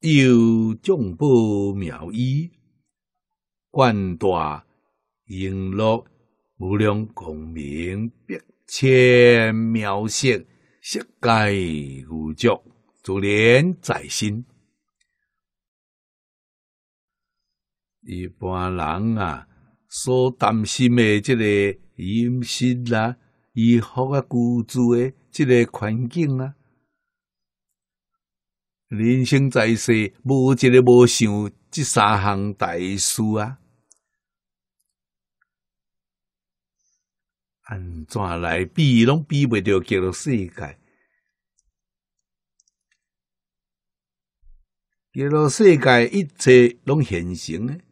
有众宝妙衣冠大璎珞无量光明，百千妙色，色界如足，珠莲在心。一般人啊，所担心的即个饮食啦、衣服啊、居住的即个环境啊，人生在世，无一个无想即三项大事啊。安怎来比，拢比袂着极乐世界。极乐世界一切拢现成诶，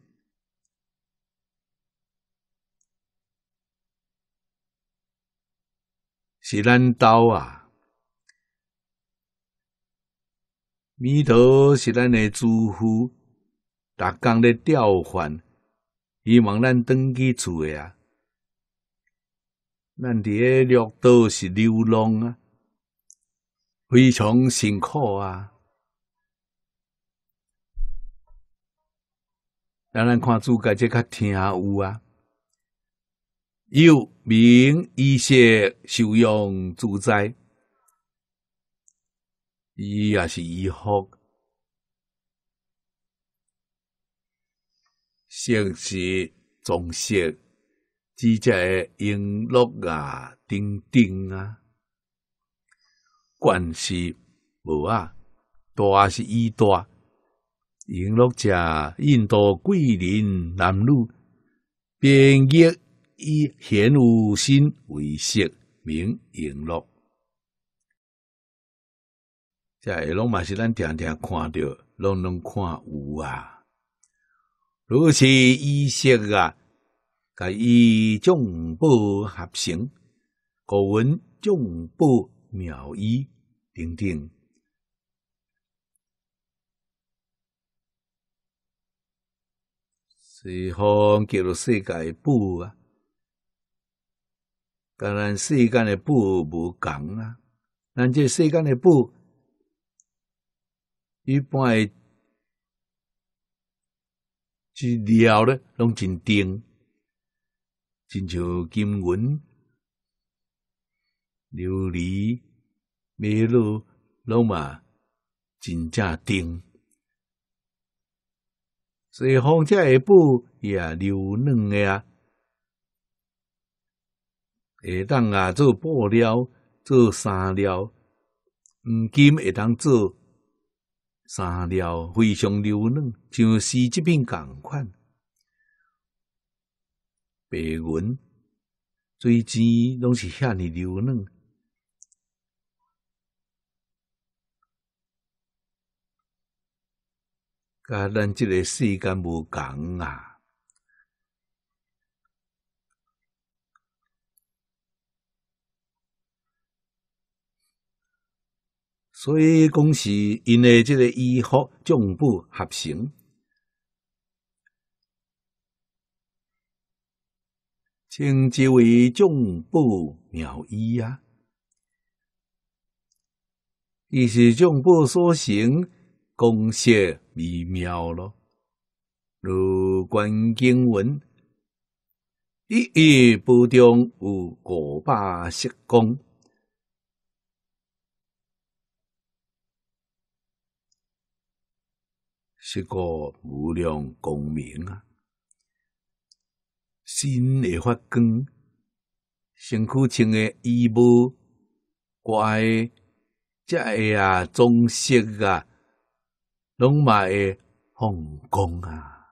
是咱兜啊，弥陀是咱的主福，大工的调换，希望咱登去厝诶啊。咱伫个绿道是流浪啊，非常辛苦啊。咱咱看主界这个听有啊。有名医食修养自在，伊也是医福，性是装饰，只在璎珞啊、钉钉啊，冠系无啊，大是医大，璎珞者印度桂林男女，边业。以闲无心为色名，影落。这拢嘛是咱常常看到，拢拢看有啊。如是意识啊，甲以众不合成，古文众不妙意。等等。是方叫做世界不啊。甲咱世间诶布无共啊，咱这世间诶布，一般诶即了咧，拢真定，亲像金银、琉璃、米露、拢嘛真正定。所以，仿这下布也柔软个啊。会当啊做布料，做衫料，黄金会当做衫料，非常柔软，像丝织品共款。白云水晶拢是遐尼柔软，甲咱即个世间无共啊。所以，讲是因为这个医和众部合成，称之为众部妙医啊。伊是众部所成功德微妙咯。如观经文，一亿部中有五百色光。是个无量光明啊！心会发光，身躯穿的衣帽乖，的会啊装饰啊，拢嘛会红光啊！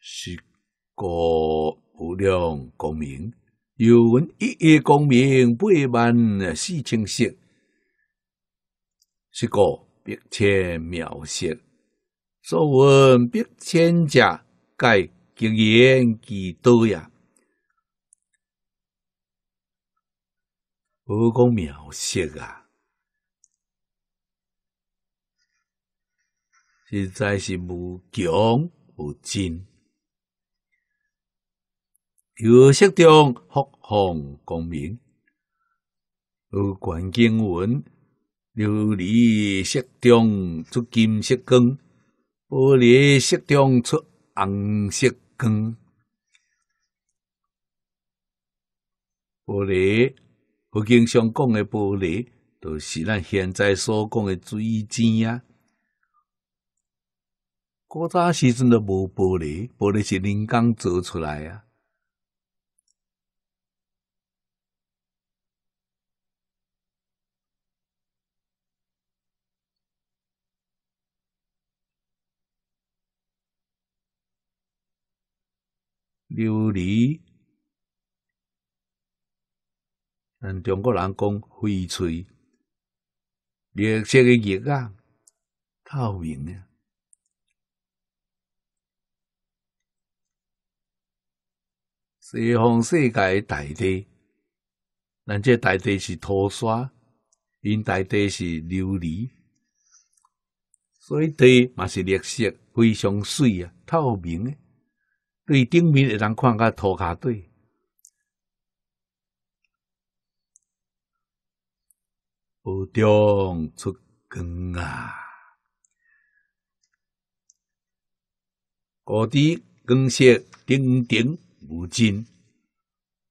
是个无量光明。有文一叶光明，八万四千色，是故八千妙色。所闻八千者，该经言其多呀。无讲妙色啊，实在是无穷无尽。有色中复放光明，有环经文，琉璃色中出金色光，玻璃色中出红色光。玻璃，佛经上讲的玻璃，就是咱现在所讲的水晶呀。古早时阵都无玻璃，玻璃是人工做出来呀。琉璃，咱中国人讲翡翠，绿色的玉啊，透明的。西方世界大地，咱这大地是土沙，因大地是琉璃，所以地嘛是绿色，非常水啊，透明的。对顶面的人看个拖下对，无当出光啊！各地光色顶顶无尽，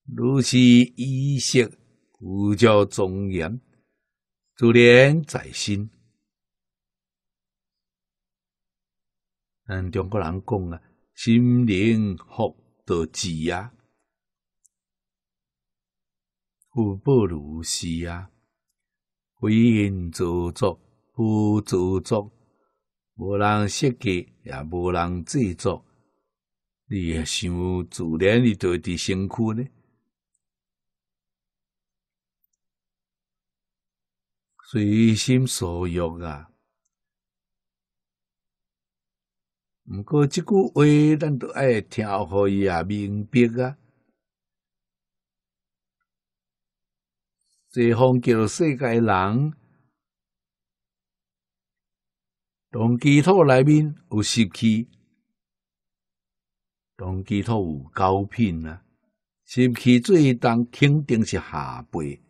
如是衣色无教庄严，自然在心。嗯，中国人讲啊。心灵福得自啊，互不如是啊！非因做作，不自作，无人设计，也无人制作，你想自然地做点什么呢？随心所欲啊！毋过，即句话咱都爱听，互伊啊，明白啊。西方叫做世界人，同基础内面有湿气，同基础有高品啊，湿气最重肯定是下辈，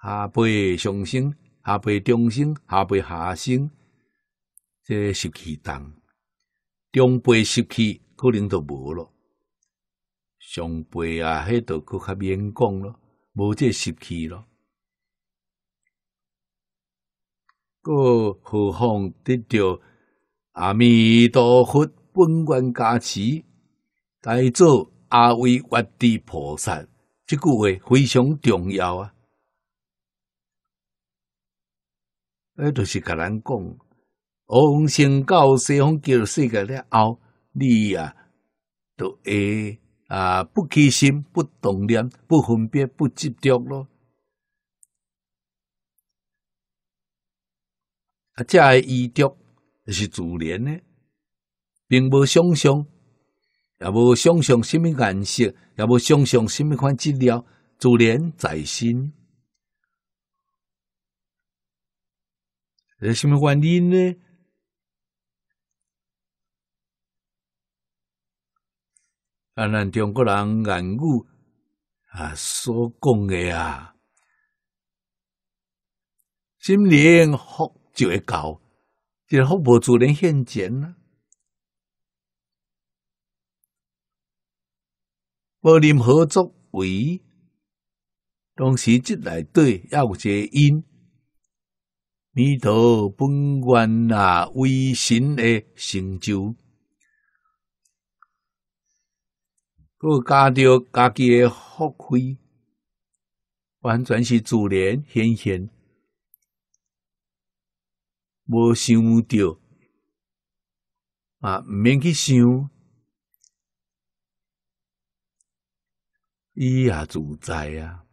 下辈上升。下辈中生，下辈下生，这习气重；中辈习气可能就无咯。上辈啊，迄个都搁较免讲咯，无这习气咯。个何况得到阿弥陀佛本愿加持，代做阿维愿地菩萨，即句话非常重要啊！那就是甲咱讲，五风到西风叫世界了后，你呀都会啊不起心、不动念、不分别、不执着咯。啊，这的衣着是自然呢，并无想象，也无想象什么颜色，也无想象什么款质量，自然在心。是什么原因呢？啊，咱中国人言语啊，所讲的啊，心灵就会的高，个福不自然现前啊。无任何作为，当时即来对，也有个因。弥陀本愿啊，为神的成就，我加着家己的福慧，完全是自然显现，无想着啊，毋免去想，伊也自在啊。